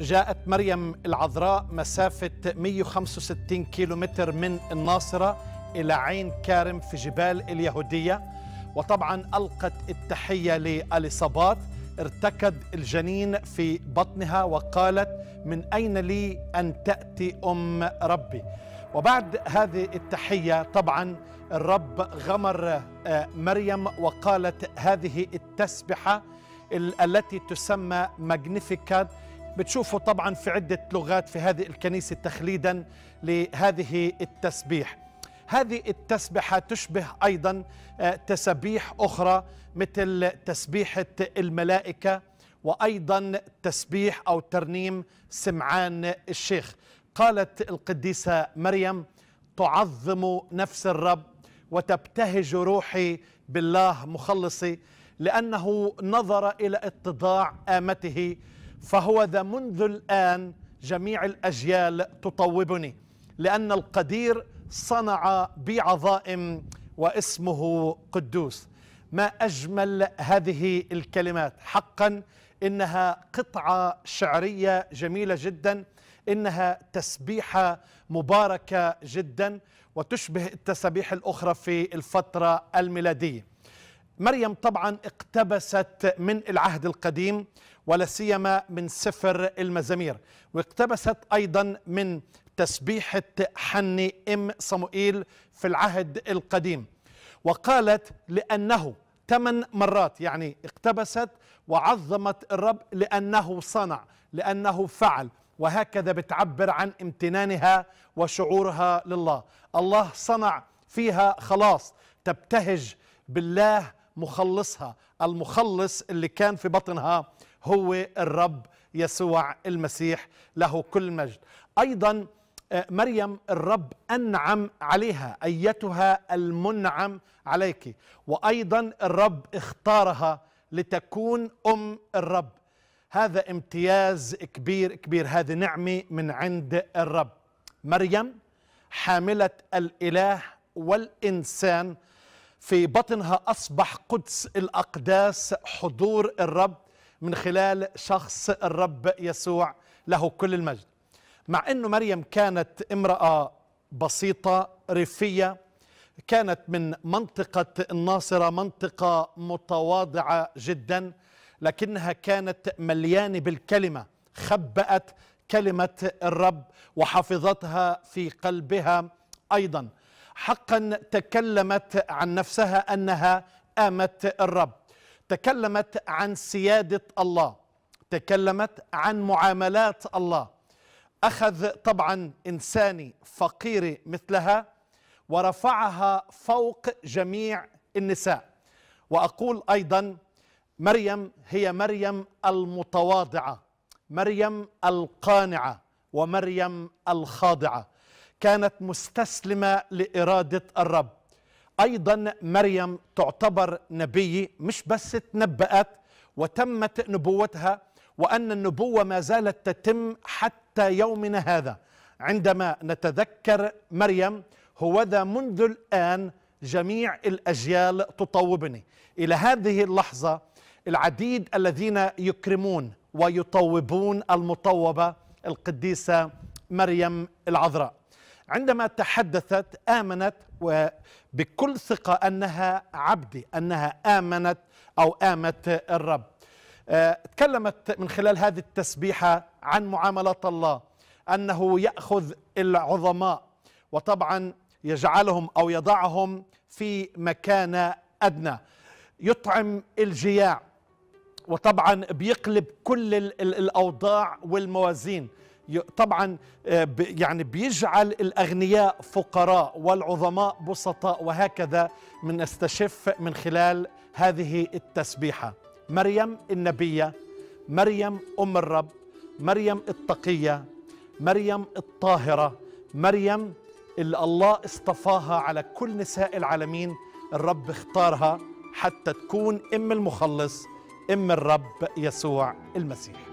جاءت مريم العذراء مسافة 165 كيلومتر من الناصرة إلى عين كارم في جبال اليهودية وطبعا ألقت التحية لأليصابات ارتكض الجنين في بطنها وقالت من أين لي أن تأتي أم ربي وبعد هذه التحية طبعا الرب غمر آه، مريم وقالت هذه التسبحة التي تسمى ماجنيفيكاد بتشوفه طبعا في عدة لغات في هذه الكنيسة تخليدا لهذه التسبيح هذه التسبحة تشبه أيضا آه، تسبيح أخرى مثل تسبيحة الملائكة وأيضا تسبيح أو ترنيم سمعان الشيخ قالت القديسة مريم تعظم نفس الرب وتبتهج روحي بالله مخلصي لأنه نظر إلى اتضاع آمته فهو ذا منذ الآن جميع الأجيال تطوبني لأن القدير صنع بي عظائم واسمه قدوس ما أجمل هذه الكلمات حقا إنها قطعة شعرية جميلة جدا إنها تسبيحة مباركة جدا وتشبه التسابيح الأخرى في الفترة الميلادية مريم طبعا اقتبست من العهد القديم ولا سيما من سفر المزامير واقتبست أيضا من تسبيحة حني إم صموئيل في العهد القديم وقالت لأنه ثمان مرات يعني اقتبست وعظمت الرب لأنه صنع لأنه فعل وهكذا بتعبر عن امتنانها وشعورها لله الله صنع فيها خلاص تبتهج بالله مخلصها المخلص اللي كان في بطنها هو الرب يسوع المسيح له كل مجد ايضا آه، مريم الرب انعم عليها ايتها المنعم عليك وايضا الرب اختارها لتكون ام الرب هذا امتياز كبير كبير هذه نعمه من عند الرب مريم حامله الاله والانسان في بطنها أصبح قدس الأقداس حضور الرب من خلال شخص الرب يسوع له كل المجد مع أنه مريم كانت امرأة بسيطة ريفية كانت من منطقة الناصرة منطقة متواضعة جدا لكنها كانت مليانة بالكلمة خبأت كلمة الرب وحفظتها في قلبها أيضا حقا تكلمت عن نفسها أنها آمت الرب تكلمت عن سيادة الله تكلمت عن معاملات الله أخذ طبعا إنساني فقير مثلها ورفعها فوق جميع النساء وأقول أيضا مريم هي مريم المتواضعة مريم القانعة ومريم الخاضعة كانت مستسلمة لإرادة الرب أيضا مريم تعتبر نبي مش بس تنبأت وتمت نبوتها وأن النبوة ما زالت تتم حتى يومنا هذا عندما نتذكر مريم هوذا منذ الآن جميع الأجيال تطوبني إلى هذه اللحظة العديد الذين يكرمون ويطوبون المطوبة القديسة مريم العذراء عندما تحدثت آمنت بكل ثقة أنها عبدي أنها آمنت أو آمت الرب آه، تكلمت من خلال هذه التسبيحة عن معاملة الله أنه يأخذ العظماء وطبعا يجعلهم أو يضعهم في مكانة أدنى يطعم الجياع وطبعا بيقلب كل الأوضاع والموازين طبعا آه، يعني بيجعل الاغنياء فقراء والعظماء بسطاء وهكذا من استشف من خلال هذه التسبيحه مريم النبيه مريم ام الرب مريم التقيه مريم الطاهره مريم اللي الله اصطفاها على كل نساء العالمين الرب اختارها حتى تكون ام المخلص ام الرب يسوع المسيح